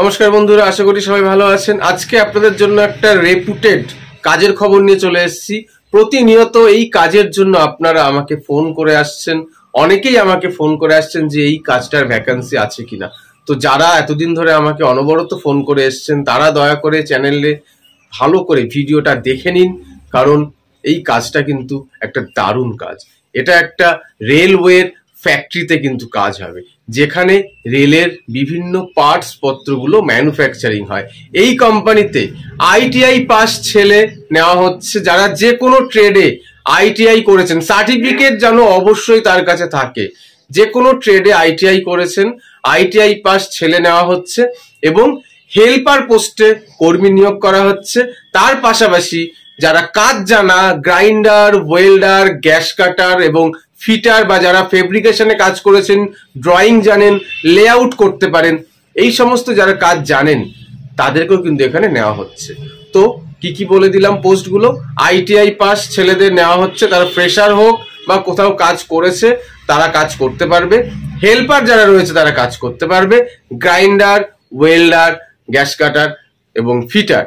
নমস্কার বন্ধুরা আশা করি সবাই ভালো আছেন আজকে আপনাদের জন্য একটা রেপুটেড কাজের খবর নিয়ে চলে এসেছি প্রতিনিয়ত এই কাজের জন্য আপনারা আমাকে ফোন করে আসছেন অনেকেই আমাকে ফোন করে আসছেন যে এই কাজটার ভ্যাকান্সি আছে কিনা তো যারা এতদিন ধরে আমাকে অনবরত ফোন করে এসছেন তারা দয়া করে চ্যানেলে ভালো করে ভিডিওটা দেখে নিন কারণ এই কাজটা কিন্তু একটা দারুণ কাজ এটা একটা রেলওয়ের ফ্যাক্টরিতে কিন্তু কাজ হবে যেখানে রেলের বিভিন্ন পার্টস পত্রগুলো ম্যানুফ্যাকচারিং হয় এই কোম্পানিতে আইটিআই পাস ছেলে নেওয়া হচ্ছে যারা যে কোনো ট্রেডে আইটিআই করেছেন সার্টিফিকেট যেন অবশ্যই তার কাছে থাকে যে কোনো ট্রেডে আইটিআই করেছেন আইটিআই পাস ছেলে নেওয়া হচ্ছে এবং হেল্পার পোস্টে কর্মী নিয়োগ করা হচ্ছে তার পাশাপাশি যারা কাজ জানা গ্রাইন্ডার ওয়েল্ডার গ্যাস কাটার এবং ফিটার বা যারা ফেব্রিকেশনে কাজ করেছেন ড্রয়িং জানেন লেআউট করতে পারেন এই সমস্ত যারা কাজ জানেন তাদেরকেও কিন্তু এখানে নেওয়া হচ্ছে তো কি কি বলে দিলাম পোস্টগুলো আইটিআই পাস ছেলেদের নেওয়া হচ্ছে তারা ফ্রেশার হোক বা কোথাও কাজ করেছে তারা কাজ করতে পারবে হেল্পার যারা রয়েছে তারা কাজ করতে পারবে গ্রাইন্ডার ওয়েল্ডার গ্যাস কাটার এবং ফিটার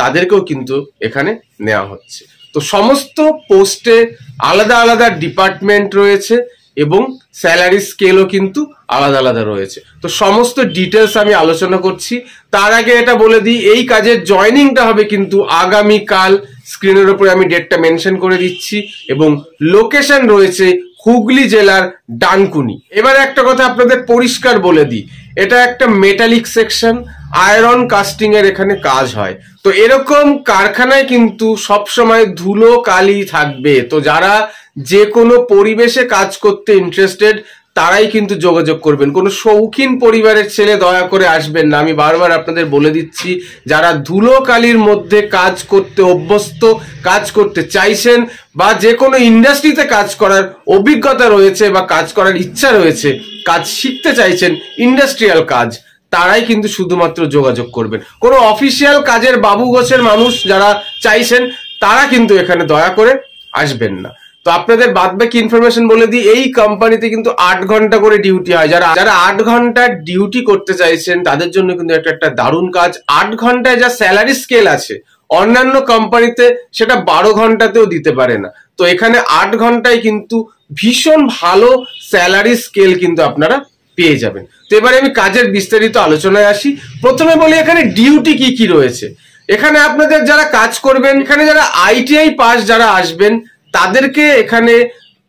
তাদেরকেও কিন্তু এখানে নেওয়া হচ্ছে তো সমস্ত পোস্টে আলাদা আলাদা ডিপার্টমেন্ট রয়েছে এবং স্যালারি স্কেলও কিন্তু আলাদা আলাদা রয়েছে তো সমস্ত ডিটেলস আমি আলোচনা করছি তার আগে এটা বলে দিই এই কাজের জয়নিংটা হবে কিন্তু আগামীকাল স্ক্রিনের ওপরে আমি ডেটটা মেনশন করে দিচ্ছি এবং লোকেশন রয়েছে হুগলি জেলার ডানকুনি এবার একটা কথা আপনাদের পরিষ্কার বলে দিই এটা একটা মেটালিক সেকশন আয়রন কাস্টিং এর এখানে কাজ হয় তো এরকম কারখানায় কিন্তু সবসময় ধুলো কালি থাকবে তো যারা যে কোনো পরিবেশে কাজ করতে ইন্টারেস্টেড তারাই কিন্তু যোগাযোগ করবেন কোনো শৌখিন পরিবারের ছেলে দয়া করে আসবেন না আমি বারবার আপনাদের বলে দিচ্ছি যারা ধুলোকালির মধ্যে কাজ করতে অভ্যস্ত কাজ করতে চাইছেন বা যে কোনো ইন্ডাস্ট্রিতে কাজ করার অভিজ্ঞতা রয়েছে বা কাজ করার ইচ্ছা রয়েছে কাজ শিখতে চাইছেন ইন্ডাস্ট্রিয়াল কাজ তারাই কিন্তু শুধুমাত্র যোগাযোগ করবেন কোনো অফিসিয়াল কাজের বাবু গোছের মানুষ যারা চাইছেন তারা কিন্তু এখানে দয়া করে আসবেন না তো আপনাদের বাদ বাকি ইনফরমেশন বলে দিই এই কোম্পানিতে কিন্তু আট ঘন্টা করে ডিউটি হয় যারা যারা আট ঘন্টা ডিউটি করতে চাইছেন তাদের জন্য কিন্তু একটা একটা দারুণ কাজ আট ঘন্টায় যা স্যালারি স্কেল আছে অন্যান্য কোম্পানিতে সেটা বারো ঘন্টাতেও দিতে পারে না তো এখানে আট ঘন্টায় কিন্তু ভীষণ ভালো স্যালারি স্কেল কিন্তু আপনারা পেয়ে যাবেন তো এবারে আমি কাজের বিস্তারিত আলোচনায় আসি প্রথমে বলি এখানে ডিউটি কি কি রয়েছে এখানে আপনাদের যারা কাজ করবেন এখানে যারা আইটিআই পাস যারা আসবেন তাদেরকে এখানে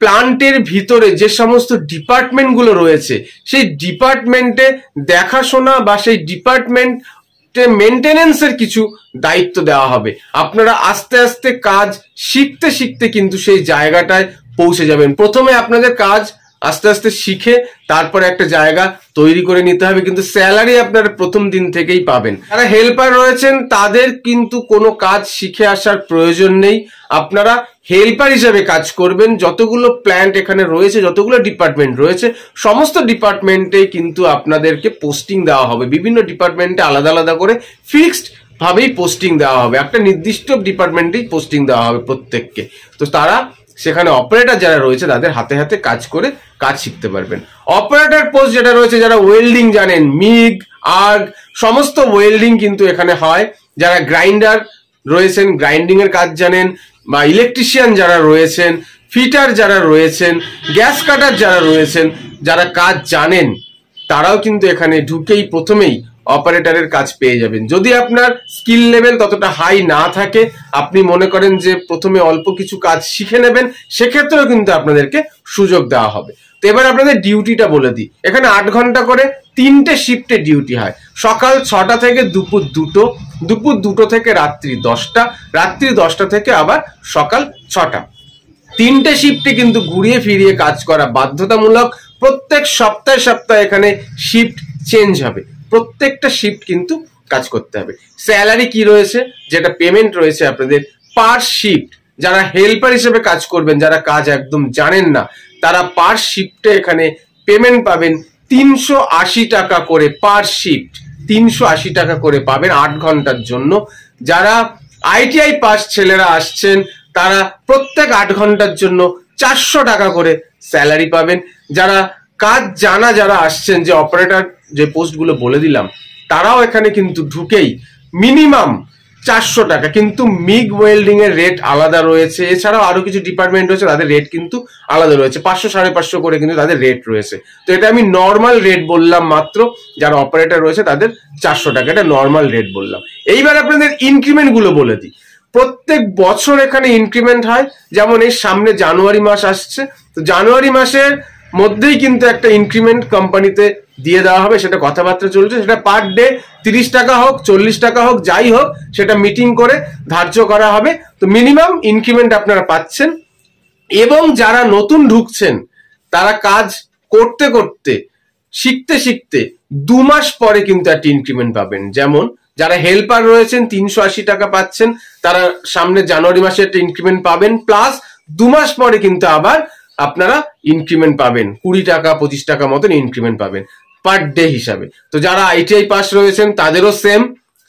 প্লান্টের ভিতরে যে সমস্ত ডিপার্টমেন্টগুলো রয়েছে সেই ডিপার্টমেন্টে দেখাশোনা বা সেই ডিপার্টমেন্ট মেনটেনেন্সের কিছু দায়িত্ব দেওয়া হবে আপনারা আস্তে আস্তে কাজ শিখতে শিখতে কিন্তু সেই জায়গাটায় পৌঁছে যাবেন প্রথমে আপনাদের কাজ আস্তে আস্তে শিখে তারপরে একটা জায়গা তৈরি করে নিতে হবে কিন্তু স্যালারি আপনারা প্রথম দিন থেকেই পাবেন যারা হেল্পার রয়েছেন তাদের কিন্তু কোনো কাজ শিখে আসার প্রয়োজন নেই আপনারা হেল্পার হিসাবে কাজ করবেন যতগুলো প্ল্যান্ট এখানে রয়েছে যতগুলো ডিপার্টমেন্ট রয়েছে সমস্ত ডিপার্টমেন্টে কিন্তু আপনাদেরকে পোস্টিং দেওয়া হবে বিভিন্ন ডিপার্টমেন্টে আলাদা আলাদা করে ফিক্সড ভাবেই পোস্টিং দেওয়া হবে একটা নির্দিষ্ট ডিপার্টমেন্টেই পোস্টিং দেওয়া হবে প্রত্যেককে তো তারা সেখানে অপারেটর যারা রয়েছে তাদের হাতে হাতে কাজ করে কাজ শিখতে পারবেন অপারেটর পোস্ট যেটা রয়েছে যারা ওয়েল্ডিং জানেন মিগ আর্গ সমস্ত ওয়েল্ডিং কিন্তু এখানে হয় যারা গ্রাইন্ডার রয়েছেন গ্রাইন্ডিং এর কাজ জানেন বা ইলেকট্রিশিয়ান যারা রয়েছেন ফিটার যারা রয়েছেন গ্যাস কাটার যারা রয়েছেন যারা কাজ জানেন তারাও কিন্তু এখানে ঢুকেই প্রথমেই অপারেটরের কাজ পেয়ে যাবেন যদি আপনার স্কিল লেভেল ততটা হাই না থাকে আপনি মনে করেন যে প্রথমে অল্প কিছু কাজ শিখে নেবেন সেক্ষেত্রেও কিন্তু আপনাদেরকে সুযোগ দেওয়া হবে তো এবার আপনাদের ডিউটিটা বলে দিই এখানে আট ঘন্টা করে তিনটে শিফটে ডিউটি হয় সকাল ছটা থেকে দুপুর দুটো দুপুর দুটো থেকে রাত্রি দশটা রাত্রি দশটা থেকে আবার সকাল ছটা তিনটে শিফটে কিন্তু ঘুরিয়ে ফিরিয়ে কাজ করা বাধ্যতামূলক প্রত্যেক সপ্তাহে সপ্তাহে এখানে শিফট চেঞ্জ হবে প্রত্যেকটা শিফট কিন্তু কাজ করতে হবে স্যালারি কি রয়েছে যেটা পেমেন্ট রয়েছে আপনাদের পার শিফট যারা হেল্পার হিসেবে কাজ করবেন যারা কাজ একদম জানেন না তারা পার শিফটে এখানে পেমেন্ট পাবেন তিনশো আশি টাকা করে পার শিফট তিনশো আশি টাকা করে পাবেন আট ঘন্টার জন্য যারা আইটিআই পাস ছেলেরা আসছেন তারা প্রত্যেক আট ঘন্টার জন্য চারশো টাকা করে স্যালারি পাবেন যারা কাজ জানা যারা আসছেন যে অপারেটার যে পোস্টগুলো বলে দিলাম তারাও এখানে কিন্তু ঢুকেই মিনিমাম চারশো টাকা কিন্তু মিগ ওয়েল্ডিং এর রেট আলাদা রয়েছে এছাড়াও আরো কিছু ডিপার্টমেন্ট রয়েছে তাদের রেট কিন্তু আলাদা রয়েছে পাঁচশো সাড়ে পাঁচশো করে কিন্তু তাদের রেট রয়েছে তো এটা আমি নর্মাল রেট বললাম মাত্র যারা অপারেটর রয়েছে তাদের চারশো টাকা এটা নর্মাল রেট বললাম এইবার আপনাদের ইনক্রিমেন্ট গুলো বলে দিই প্রত্যেক বছর এখানে ইনক্রিমেন্ট হয় যেমন এই সামনে জানুয়ারি মাস আসছে তো জানুয়ারি মাসের মধ্যেই কিন্তু একটা ইনক্রিমেন্ট কোম্পানিতে দিয়ে দেওয়া হবে সেটা কথাবার্তা চলছে সেটা পার ডে তিরিশ টাকা হোক চল্লিশ টাকা হোক যাই হোক সেটা মিটিং করে ধার্য করা হবে তো মিনিমাম ইনক্রিমেন্ট আপনারা পাচ্ছেন এবং যারা নতুন ঢুকছেন তারা কাজ করতে করতে শিখতে শিখতে দু মাস পরে কিন্তু একটা ইনক্রিমেন্ট পাবেন যেমন যারা হেল্পার রয়েছেন তিনশো আশি টাকা পাচ্ছেন তারা সামনে জানুয়ারি মাসে একটা ইনক্রিমেন্ট পাবেন প্লাস দু মাস পরে কিন্তু আবার আপনারা ইনক্রিমেন্ট পাবেন কুড়ি টাকা পঁচিশ টাকা মতন ইনক্রিমেন্ট পাবেন পার ডে হিসাবে তো যারা আইটিআই পাস রয়েছেন তাদেরও সেম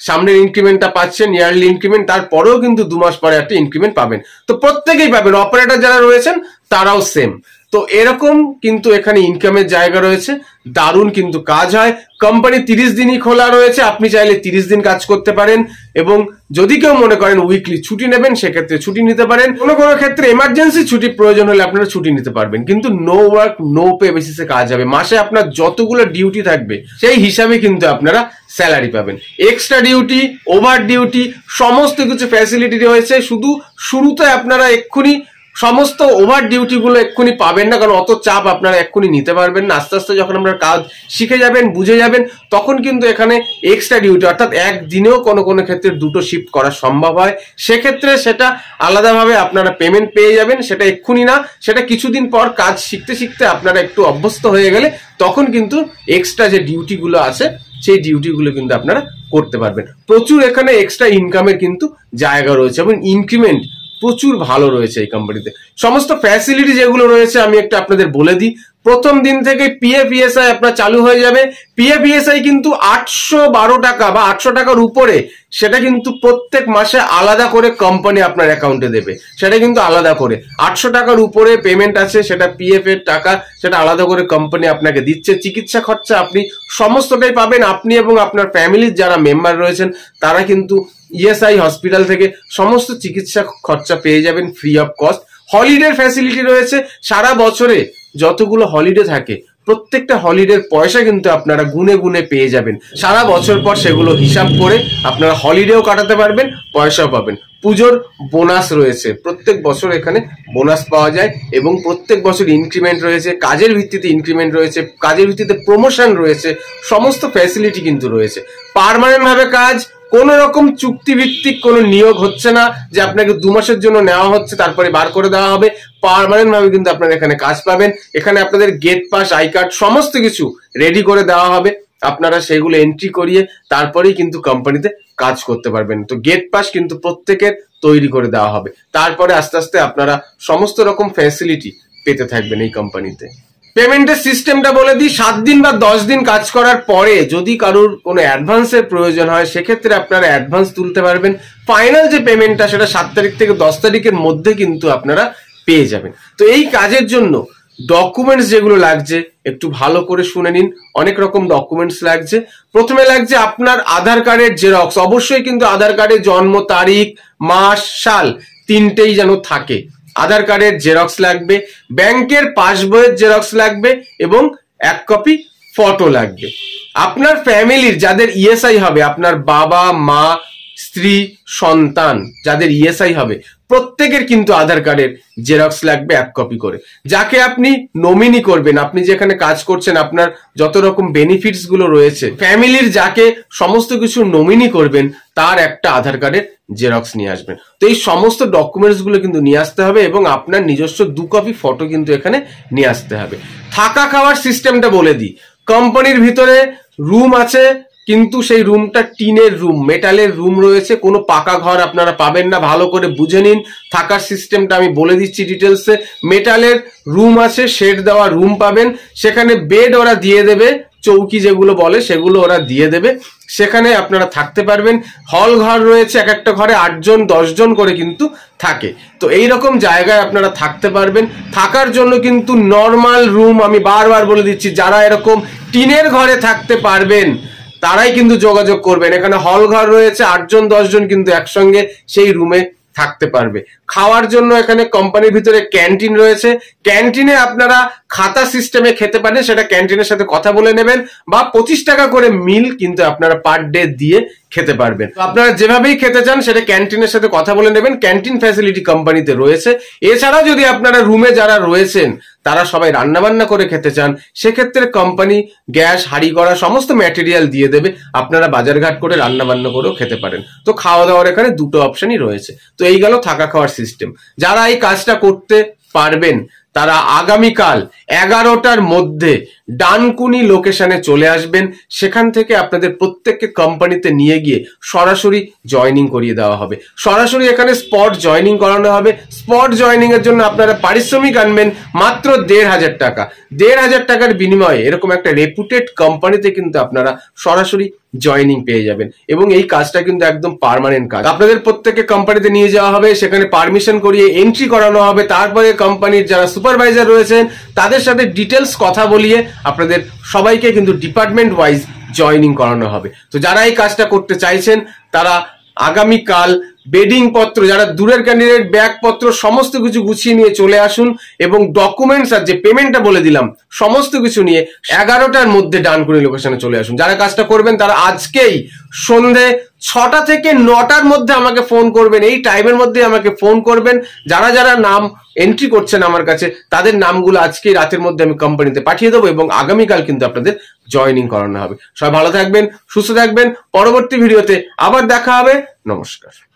সামনের ইনক্রিমেন্টটা পাচ্ছেন ইয়ারলি ইনক্রিমেন্ট তারপরেও কিন্তু দু মাস পরে একটা ইনক্রিমেন্ট পাবেন তো প্রত্যেকেই পাবেন অপারেটর যারা রয়েছেন তারাও সেম তো এরকম কিন্তু এখানে ইনকামের জায়গা রয়েছে দারুণ কিন্তু কাজ হয় কোম্পানি তিরিশ দিনই খোলা রয়েছে আপনি চাইলে তিরিশ দিন কাজ করতে পারেন এবং যদি কেউ মনে করেন উইকলি ছুটি নেবেন সেক্ষেত্রে ছুটি নিতে পারেন কোনো কোনো ক্ষেত্রে এমার্জেন্সি ছুটি প্রয়োজন হলে আপনারা ছুটি নিতে পারবেন কিন্তু নো ওয়ার্ক নো পে বেসিসে কাজ হবে মাসে আপনার যতগুলো ডিউটি থাকবে সেই হিসাবে কিন্তু আপনারা স্যালারি পাবেন এক্সট্রা ডিউটি ওভার ডিউটি সমস্ত কিছু ফ্যাসিলিটি রয়েছে শুধু শুরুতে আপনারা এক্ষুনি সমস্ত ওভার ডিউটিগুলো এক্ষুনি পাবেন না কারণ অত চাপ আপনারা এক্ষুনি নিতে পারবেন না আস্তে আস্তে যখন আপনার কাজ শিখে যাবেন বুঝে যাবেন তখন কিন্তু এখানে এক্সট্রা ডিউটি অর্থাৎ একদিনেও কোনো কোনো ক্ষেত্রে দুটো শিফট করা সম্ভব হয় সেক্ষেত্রে সেটা আলাদাভাবে আপনারা পেমেন্ট পেয়ে যাবেন সেটা এক্ষুনি না সেটা কিছুদিন পর কাজ শিখতে শিখতে আপনারা একটু অভ্যস্ত হয়ে গেলে তখন কিন্তু এক্সট্রা যে ডিউটিগুলো আছে সেই ডিউটিগুলো কিন্তু আপনারা করতে পারবেন প্রচুর এখানে এক্সট্রা ইনকামের কিন্তু জায়গা রয়েছে এবং ইনক্রিমেন্ট প্রচুর ভালো রয়েছে এই কোম্পানিতে সমস্ত ফ্যাসিলিটি যেগুলো রয়েছে আমি একটা আপনাদের বলে দিই প্রথম দিন থেকে পিএফিএসআই আপনার চালু হয়ে যাবে পিএফিএসআই কিন্তু আটশো বারো টাকা বা আটশো টাকার উপরে সেটা কিন্তু প্রত্যেক মাসে আলাদা করে কোম্পানি আপনার অ্যাকাউন্টে দেবে সেটা কিন্তু আলাদা করে আটশো টাকার উপরে পেমেন্ট আছে সেটা পিএফ এর টাকা সেটা আলাদা করে কোম্পানি আপনাকে দিচ্ছে চিকিৎসা খরচা আপনি সমস্তটাই পাবেন আপনি এবং আপনার ফ্যামিলির যারা মেম্বার রয়েছেন তারা কিন্তু ইএসআই e হসপিটাল থেকে সমস্ত চিকিৎসা খরচা পেয়ে যাবেন free of cost holiday facility রয়েছে সারা বছরে যতগুলো হলিডে থাকে প্রত্যেকটা হলিডের পয়সা কিন্তু আপনারা গুনে গুনে পেয়ে যাবেন সারা বছর পর সেগুলো হিসাব করে আপনারা হলিডেও কাটাতে পারবেন পয়সাও পাবেন পুজোর বোনাস রয়েছে প্রত্যেক বছর এখানে বোনাস পাওয়া যায় এবং প্রত্যেক বছর ইনক্রিমেন্ট রয়েছে কাজের ভিত্তিতে ইনক্রিমেন্ট রয়েছে কাজের ভিত্তিতে প্রমোশন রয়েছে সমস্ত ফ্যাসিলিটি কিন্তু রয়েছে পারমানেন্টভাবে কাজ কোনো রকম চুক্তিভিত্তিক কোন নিয়োগ হচ্ছে না যে আপনাকে দু মাসের জন্য নেওয়া হচ্ছে তারপরে বার করে দেওয়া হবে পারমানেন্ট ভাবে কিন্তু আপনারা এখানে কাজ পাবেন এখানে আপনাদের গেট পাস আই কার্ড সমস্ত কিছু রেডি করে দেওয়া হবে আপনারা সেগুলো এন্ট্রি করিয়ে তারপরেই কিন্তু কোম্পানিতে কাজ করতে পারবেন তো গেট পাস কিন্তু প্রত্যেকের তৈরি করে দেওয়া হবে তারপরে আস্তে আস্তে আপনারা সমস্ত রকম ফ্যাসিলিটি পেতে থাকবেন এই কোম্পানিতে পেমেন্টের সিস্টেমটা বলে দিই সাত দিন বা দশ দিন কাজ করার পরে যদি কারোর কোনো অ্যাডভান্সের প্রয়োজন হয় সেক্ষেত্রে আপনারা অ্যাডভান্স তুলতে পারবেন ফাইনাল যে পেমেন্টটা সেটা সাত তারিখ থেকে দশ তারিখের মধ্যে কিন্তু আপনারা পেয়ে যাবেন তো এই কাজের জন্য ডকুমেন্টস যেগুলো লাগছে একটু ভালো করে শুনে নিন অনেক রকম ডকুমেন্টস লাগছে প্রথমে লাগছে আপনার আধার কার্ডের জেরক্স অবশ্যই কিন্তু আধার কার্ডে জন্ম তারিখ মাস সাল তিনটেই যেন থাকে আধার কার্ডের জেরক্স লাগবে ব্যাংকের পাসবইয়ের জেরক্স লাগবে এবং এক কপি ফটো লাগবে আপনার ফ্যামিলির যাদের ইএসআই e হবে আপনার বাবা মা স্ত্রী সন্তান যাদের ইএসআই e হবে প্রত্যেকের কিন্তু আধার কার্ডের জেরক্স লাগবে এক কপি করে যাকে আপনি নমিনি করবেন আপনি যেখানে কাজ করছেন আপনার যত রকম বেনিফিটস গুলো রয়েছে ফ্যামিলির যাকে সমস্ত কিছু নমিনি করবেন তার একটা আধার কার্ডের জেরক্স নিয়ে আসবেন তো এই সমস্ত ডকুমেন্টস গুলো কিন্তু নিয়ে আসতে হবে এবং আপনার নিজস্ব দু কপি ফটো কিন্তু এখানে নিয়ে আসতে হবে থাকা খাওয়ার সিস্টেমটা বলে দিই কোম্পানির ভিতরে রুম আছে কিন্তু সেই রুমটা টিনের রুম মেটালের রুম রয়েছে কোনো পাকা ঘর আপনারা পাবেন না ভালো করে বুঝে নিন থাকার সিস্টেমটা আমি বলে দিচ্ছি ডিটেলসে মেটালের রুম আছে শেড দেওয়া রুম পাবেন সেখানে বেড ওরা দিয়ে দেবে চৌকি যেগুলো বলে সেগুলো ওরা দিয়ে দেবে সেখানে আপনারা থাকতে পারবেন হল ঘর রয়েছে এক একটা ঘরে আটজন দশজন করে কিন্তু থাকে তো এই রকম জায়গায় আপনারা থাকতে পারবেন থাকার জন্য কিন্তু নর্মাল রুম আমি বারবার বলে দিচ্ছি যারা এরকম টিনের ঘরে থাকতে পারবেন তারাই কিন্তু যোগাযোগ করবেন এখানে হল ঘর রয়েছে আটজন দশজন কিন্তু একসঙ্গে সেই রুমে থাকতে পারবে খাওয়ার জন্য এখানে কোম্পানির ভিতরে ক্যান্টিন রয়েছে ক্যান্টিনে আপনারা খাতা সিস্টেমে খেতে পারেন সেটা ক্যান্টিনের সাথে কথা বলে নেবেন বা পঁচিশ টাকা করে মিল কিন্তু আপনারা পার ডে দিয়ে খেতে পারবেন আপনারা যেভাবেই খেতে চান সেটা ক্যান্টিনের সাথে কথা বলে নেবেন ক্যান্টিন ফ্যাসিলিটি কোম্পানিতে রয়েছে এছাড়াও যদি আপনারা রুমে যারা রয়েছেন তারা সবাই রান্নাবান্না করে খেতে চান সেক্ষেত্রে কোম্পানি গ্যাস হাড়ি করা সমস্ত ম্যাটেরিয়াল দিয়ে দেবে আপনারা বাজারঘাট করে রান্নাবান্না করেও খেতে পারেন তো খাওয়া দাওয়ার এখানে দুটো অপশনই রয়েছে তো এই গেল থাকা খাওয়ার সিস্টেম যারা এই কাজটা করতে পারবেন তারা আগামীকাল এগারোটার মধ্যে ডানকুনি লোকেশনে চলে আসবেন সেখান থেকে আপনাদের প্রত্যেককে কোম্পানিতে নিয়ে গিয়ে সরাসরি জয়নিং করিয়ে দেওয়া হবে সরাসরি এখানে স্পট জয়নিং করানো হবে স্পট এর জন্য আপনারা পারিশ্রমিক আনবেন মাত্র দেড় হাজার টাকা দেড় হাজার টাকার বিনিময়ে এরকম একটা রেপুটেড কোম্পানিতে কিন্তু আপনারা সরাসরি জয়নিং পেয়ে যাবেন এবং এই কাজটা কিন্তু একদম পারমানেন্ট কাজ আপনাদের প্রত্যেককে কোম্পানিতে নিয়ে যাওয়া হবে সেখানে পারমিশন করিয়ে এন্ট্রি করানো হবে তারপরে কোম্পানির যারা সুপারভাইজার রয়েছেন তাদের সাথে ডিটেলস কথা বলিয়ে আপনাদের সবাইকে কিন্তু ডিপার্টমেন্ট ওয়াইজ জয়নিং করানো হবে তো যারা এই কাজটা করতে চাইছেন তারা আগামীকাল বেডিং পত্র যারা দূরের ক্যান্ডিডেট ব্যাগপত্র সমস্ত কিছু গুছিয়ে নিয়ে চলে আসুন এবং ডকুমেন্টস আর যে পেমেন্টটা বলে দিলাম সমস্ত কিছু নিয়ে এগারোটার মধ্যে ডান করে লোকেশনে চলে আসুন যারা কাজটা করবেন তারা আজকেই সন্ধে ছটা থেকে নটার মধ্যে আমাকে ফোন করবেন এই টাইমের মধ্যে আমাকে ফোন করবেন যারা যারা নাম এন্ট্রি করছেন আমার কাছে তাদের নামগুলো আজকে রাতের মধ্যে আমি কোম্পানিতে পাঠিয়ে দেবো এবং আগামীকাল কিন্তু আপনাদের জয়নিং করানো হবে সবাই ভালো থাকবেন সুস্থ থাকবেন পরবর্তী ভিডিওতে আবার দেখা হবে নমস্কার